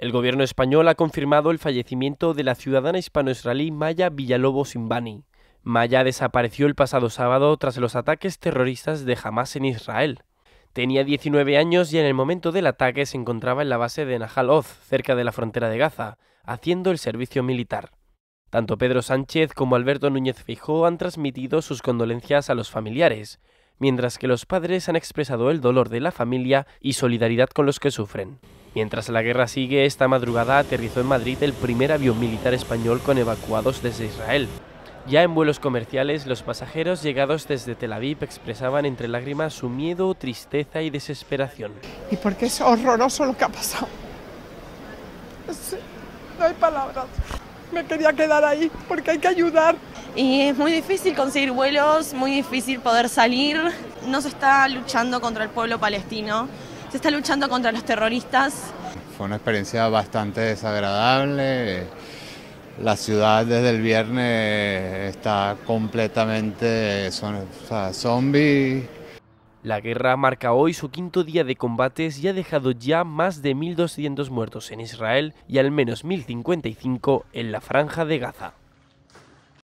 El gobierno español ha confirmado el fallecimiento de la ciudadana hispano-israelí Maya Villalobos Imbani. Maya desapareció el pasado sábado tras los ataques terroristas de Hamas en Israel. Tenía 19 años y en el momento del ataque se encontraba en la base de Nahal Oz, cerca de la frontera de Gaza, haciendo el servicio militar. Tanto Pedro Sánchez como Alberto Núñez Feijóo han transmitido sus condolencias a los familiares, mientras que los padres han expresado el dolor de la familia y solidaridad con los que sufren. Mientras la guerra sigue, esta madrugada aterrizó en Madrid el primer avión militar español con evacuados desde Israel. Ya en vuelos comerciales, los pasajeros llegados desde Tel Aviv expresaban entre lágrimas su miedo, tristeza y desesperación. Y porque es horroroso lo que ha pasado. no hay palabras. Me quería quedar ahí porque hay que ayudar. Y es muy difícil conseguir vuelos, muy difícil poder salir. No se está luchando contra el pueblo palestino se está luchando contra los terroristas. Fue una experiencia bastante desagradable. La ciudad desde el viernes está completamente son, zombie. La guerra marca hoy su quinto día de combates y ha dejado ya más de 1.200 muertos en Israel y al menos 1.055 en la franja de Gaza.